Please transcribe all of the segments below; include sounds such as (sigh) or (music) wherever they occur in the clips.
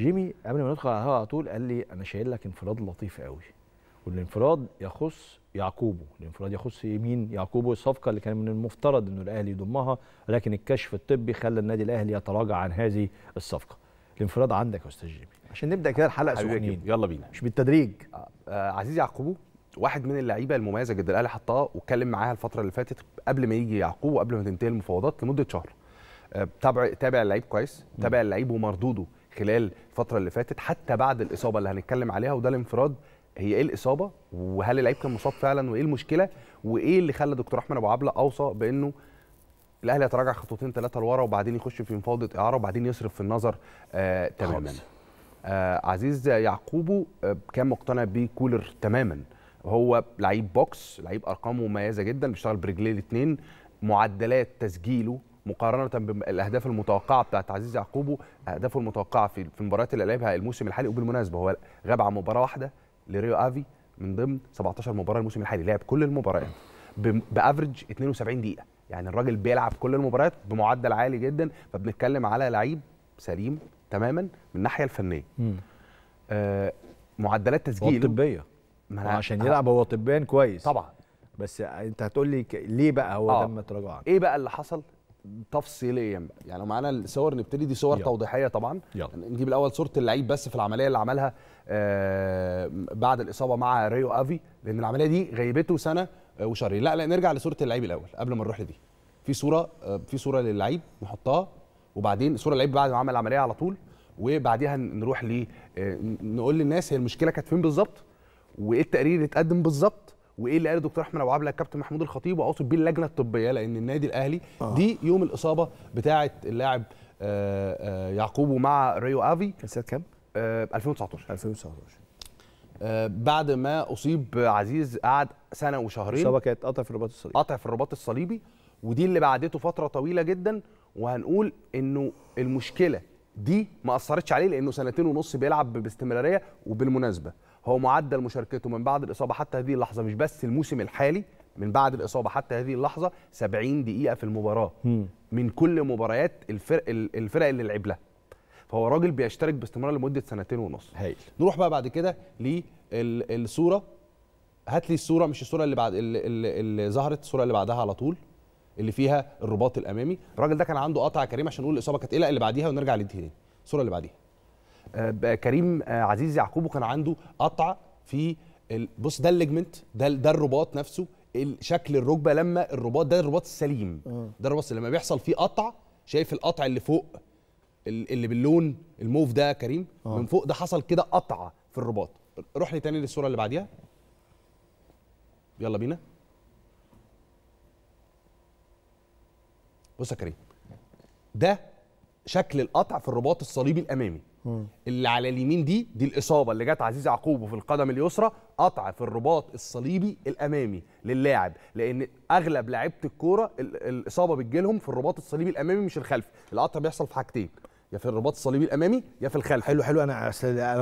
جيمي قبل ما ندخل على الهواء على طول قال لي انا شايل لك انفراد لطيف قوي والانفراد يخص يعقوبه الانفراد يخص مين يعقوبه الصفقه اللي كان من المفترض انه الاهلي يضمها ولكن الكشف الطبي خلى النادي الاهلي يتراجع عن هذه الصفقه الانفراد عندك يا استاذ جيمي عشان نبدا كده الحلقه سخنين يلا بينا مش بالتدريج آه. آه، عزيز يعقوبه واحد من اللعيبه المميزه جدا الاهلي حطها واتكلم معاها الفتره اللي فاتت قبل ما يجي يعقوب قبل ما تنتهي المفاوضات لمده شهر آه، تابع تابع اللعيب كويس تابع اللعيب ومردوده خلال الفتره اللي فاتت حتى بعد الاصابه اللي هنتكلم عليها وده الانفراد هي ايه الاصابه وهل اللعيب كان مصاب فعلا وايه المشكله وايه اللي خلى دكتور احمد ابو عبله اوصى بانه الاهلي يتراجع خطوتين ثلاثه لورا وبعدين يخش في مفاوضه اعاره وبعدين يصرف في النظر آه تماما آه عزيز يعقوبو آه كان مقتنع بكولر تماما هو لعيب بوكس لعيب ارقامه مميزه جدا بيشتغل برجليه الاثنين معدلات تسجيله مقارنه بالاهداف المتوقعه بتاعت عزيز يعقوبو اهدافه المتوقعه في في المباريات اللي لعبها الموسم الحالي وبالمناسبه هو غاب عن مباراه واحده لريو افي من ضمن 17 مباراه الموسم الحالي لعب كل المباريات بافرج 72 دقيقه يعني الراجل بيلعب كل المباريات بمعدل عالي جدا فبنتكلم على لعيب سليم تماما من الناحيه الفنيه آه معدلات تسجيل طبيه ما عشان يلعب هو طبيا كويس طبعا بس انت هتقول لي ليه بقى هو آه. تراجع ايه بقى اللي حصل تفصيليا يعني لو معانا الصور نبتدي دي صور يلا. توضيحيه طبعا يلا. يعني نجيب الاول صوره اللعيب بس في العمليه اللي عملها آه بعد الاصابه مع ريو افي لان العمليه دي غيبته سنه آه، وشهرين لا لا نرجع لصوره اللعيب الاول قبل ما نروح لدي في صوره آه في صوره للعيب نحطها وبعدين صوره اللعيب بعد ما عمل العمليه على طول وبعديها نروح ل آه نقول للناس هي المشكله كانت فين بالظبط وايه التقرير اللي اتقدم بالظبط وايه اللي قاله دكتور احمد ابو عبله الكابتن محمود الخطيب واقصد بيه اللجنه الطبيه لان النادي الاهلي آه. دي يوم الاصابه بتاعه اللاعب آه، آه، يعقوبه مع ريو افي كان سنه كام؟ 2019 آه، 2019 بعد ما اصيب عزيز قعد سنه وشهرين الاصابه كانت قطع في الرباط الصليبي قطع في الرباط الصليبي ودي اللي بعدته فتره طويله جدا وهنقول انه المشكله دي ما اثرتش عليه لانه سنتين ونص بيلعب باستمراريه وبالمناسبه هو معدل مشاركته من بعد الاصابه حتى هذه اللحظه مش بس الموسم الحالي من بعد الاصابه حتى هذه اللحظه 70 دقيقه في المباراه م. من كل مباريات الفرق الفرق اللي لعب لها فهو راجل بيشترك باستمرار لمده سنتين ونص هايل نروح بقى بعد كده للصوره هات لي الصوره مش الصوره اللي بعد اللي, اللي, ظهرت الصوره اللي بعدها على طول اللي فيها الرباط الامامي الراجل ده كان عنده قطع كريم عشان نقول الاصابه كانت ايه اللي بعديها ونرجع للدي الصوره اللي بعديها آه، آه، كريم آه، عزيز يعقوب كان عنده قطع في بص ده الليجمنت ده ده الرباط نفسه شكل الركبه لما الرباط ده الرباط السليم ده الرباط لما بيحصل فيه قطع شايف القطع اللي فوق اللي باللون الموف ده كريم أوه. من فوق ده حصل كده قطع في الرباط روح لي تاني للصوره اللي بعديها يلا بينا بص يا كريم ده شكل القطع في الرباط الصليبي الامامي اللي على اليمين دي دي الاصابه اللي جت عزيز يعقوب في القدم اليسرى قطع في الرباط الصليبي الامامي للاعب لان اغلب لعيبه الكوره الاصابه بتجيلهم في الرباط الصليبي الامامي مش الخلف القطع بيحصل في حاجتين يا في الرباط الصليبي الامامي يا في الخلف حلو حلو انا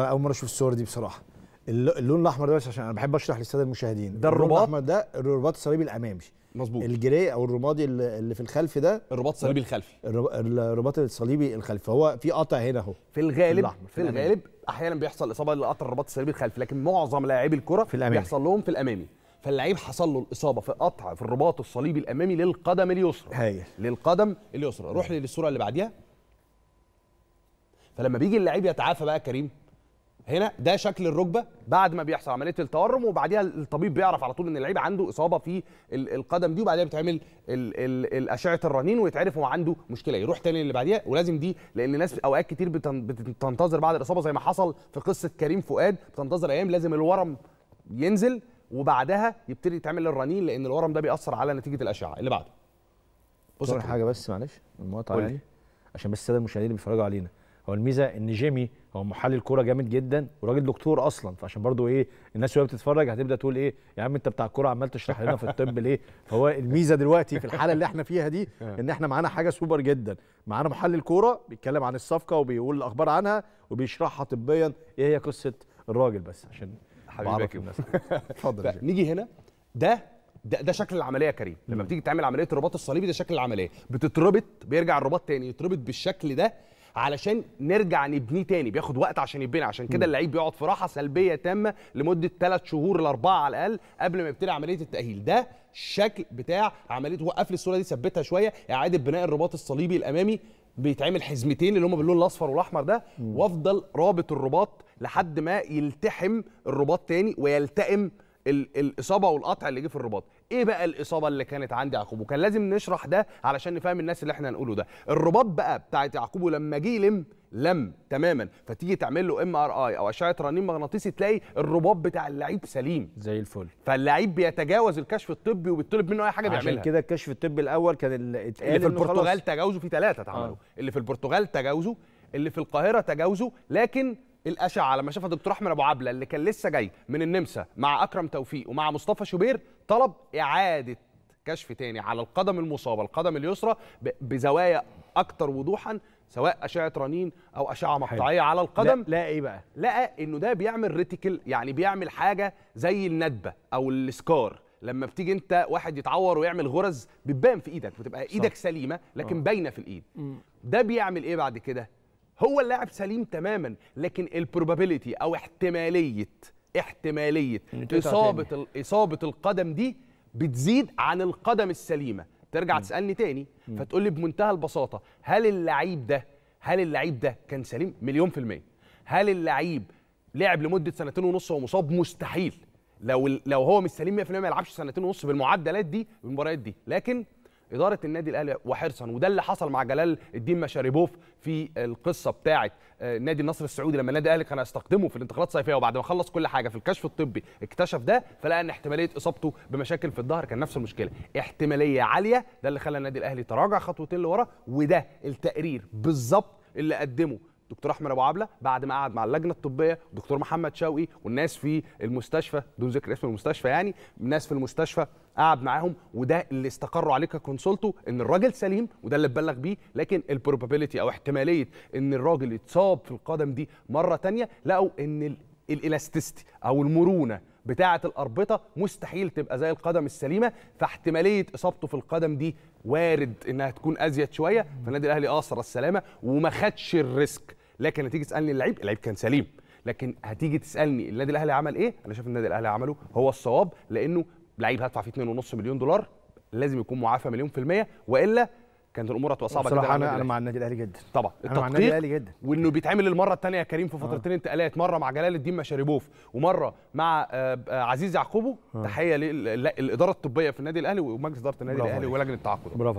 اول مره اشوف الصور دي بصراحه اللون الاحمر ده بس عشان انا بحب اشرح للساده المشاهدين ده الرباط الاحمر ده الرباط الصليبي الامامي مظبوط الجري او الرمادي اللي في الخلف ده الرباط الصليبي الخلفي الرباط الصليبي الخلفي هو في قطع هنا اهو في الغالب في, في الغالب احيانا بيحصل اصابه لقطع الرباط الصليبي الخلفي لكن معظم لاعبي الكره في الأمامي. بيحصل لهم في الامامي فاللعيب حصل له الاصابه في قطع في الرباط الصليبي الامامي للقدم اليسرى هايل للقدم اليسرى روح للصوره اللي بعديها فلما بيجي اللعيب يتعافى بقى كريم هنا ده شكل الركبه بعد ما بيحصل عمليه التورم وبعديها الطبيب بيعرف على طول ان اللعيب عنده اصابه في القدم دي وبعديها بتعمل اشعه الرنين ويتعرف هو عنده مشكله يروح تاني اللي بعديها ولازم دي لان ناس اوقات كتير بتنتظر بعد الاصابه زي ما حصل في قصه كريم فؤاد بتنتظر ايام لازم الورم ينزل وبعدها يبتدي يتعمل الرنين لان الورم ده بيأثر على نتيجه الاشعه اللي بعده بص حاجه بس معلش المقاطعه يعني، عشان بس الساده المشاهدين اللي بيتفرجوا علينا هو الميزه ان جيمي هو محلل كوره جامد جدا وراجل دكتور اصلا فعشان برضو ايه الناس وهي بتتفرج هتبدا تقول ايه يا عم انت بتاع الكوره عمال تشرح لنا في الطب ليه فهو الميزه دلوقتي في الحاله اللي احنا فيها دي (laughs) آه. ان احنا معانا حاجه سوبر جدا معانا محلل كوره بيتكلم عن الصفقه وبيقول الاخبار عنها وبيشرحها طبيا ايه هي قصه الراجل بس عشان حبيبك الناس (laughs) اتفضل نيجي هنا ده ده, ده شكل العمليه يا كريم لما بتيجي تعمل عمليه الرباط الصليبي ده شكل العمليه بتتربط بيرجع الرباط تاني يتربط بالشكل ده علشان نرجع نبنيه تاني بياخد وقت عشان يبني عشان كده اللعيب بيقعد في راحه سلبيه تامه لمده ثلاث شهور لاربعه على الاقل قبل ما يبتدي عمليه التاهيل ده الشكل بتاع عمليه وقف الصوره دي ثبتها شويه اعاده بناء الرباط الصليبي الامامي بيتعمل حزمتين اللي هم باللون الاصفر والاحمر ده وافضل رابط الرباط لحد ما يلتحم الرباط تاني ويلتئم الاصابه والقطع اللي جه في الرباط ايه بقى الاصابه اللي كانت عند يعقوب وكان لازم نشرح ده علشان نفهم الناس اللي احنا هنقوله ده الرباط بقى بتاعت يعقوب لما جه لم لم تماما فتيجي تعمل له ام ار اي او اشعه رنين مغناطيسي تلاقي الرباط بتاع اللعيب سليم زي الفل فاللعيب بيتجاوز الكشف الطبي وبيطلب منه اي حاجه بيعملها عشان كده الكشف الطبي الاول كان اللي اتقال اللي في البرتغال تجاوزه في ثلاثه اتعملوا آه. اللي في البرتغال تجاوزه اللي في القاهره تجاوزه لكن الاشعه لما شافها دكتور احمد ابو عبله اللي كان لسه جاي من النمسا مع اكرم توفيق ومع مصطفى شوبير طلب اعاده كشف تاني على القدم المصابه القدم اليسرى بزوايا اكتر وضوحا سواء اشعه رنين او اشعه مقطعيه على القدم لقى ايه بقى لقى انه ده بيعمل ريتيكل يعني بيعمل حاجه زي الندبه او السكار لما بتيجي انت واحد يتعور ويعمل غرز بتبان في ايدك بتبقى ايدك صح. سليمه لكن آه. باينه في الايد ده بيعمل ايه بعد كده هو اللاعب سليم تماما لكن البروبابيليتي او احتماليه احتماليه اصابه اصابه القدم دي بتزيد عن القدم السليمه ترجع مم. تسالني تاني فتقول لي بمنتهى البساطه هل اللعيب ده هل اللعيب ده كان سليم مليون في الميه هل اللعيب لعب لمده سنتين ونص وهو مصاب مستحيل لو لو هو مش سليم 100% ما يلعبش سنتين ونص بالمعدلات دي بالمباريات دي لكن اداره النادي الاهلي وحرصا وده اللي حصل مع جلال الدين مشاريبوف في القصه بتاعه آه، نادي النصر السعودي لما النادي الاهلي كان هيستقدمه في الانتقالات الصيفيه وبعد ما خلص كل حاجه في الكشف الطبي اكتشف ده فلقى ان احتماليه اصابته بمشاكل في الظهر كان نفس المشكله احتماليه عاليه ده اللي خلى النادي الاهلي تراجع خطوتين لورا وده التقرير بالظبط اللي قدمه دكتور احمد ابو عبله بعد ما قعد مع اللجنه الطبيه دكتور محمد شوقي والناس في المستشفى دون ذكر اسم المستشفى يعني الناس في المستشفى قعد معاهم وده اللي استقروا عليه ككونسلتو ان الراجل سليم وده اللي اتبلغ بيه لكن البروبابيلتي او احتماليه ان الراجل يتصاب في القدم دي مره ثانيه لقوا ان الالاستيستي او المرونه بتاعه الاربطه مستحيل تبقى زي القدم السليمه فاحتماليه اصابته في القدم دي وارد انها تكون ازيد شويه فالنادي الاهلي اثر السلامه وما خدش الريسك لكن هتيجي تسالني اللعيب اللعيب كان سليم لكن هتيجي تسالني النادي الاهلي عمل ايه انا شايف النادي الاهلي عمله هو الصواب لانه لعيب هدفع فيه 2.5 مليون دولار لازم يكون معافى مليون في المية والا كانت الامور هتبقى صعبه جدا انا انا مع النادي الاهلي جدا طبعا انا مع النادي الاهلي جدا وانه بيتعمل للمره الثانيه يا كريم في فترتين انتقالات مره مع جلال الدين مشاريبوف ومره مع آه، آه، عزيز آه. تحيه للاداره الطبيه في النادي الاهلي ومجلس اداره النادي الاهلي ولجنه التعاقد برافو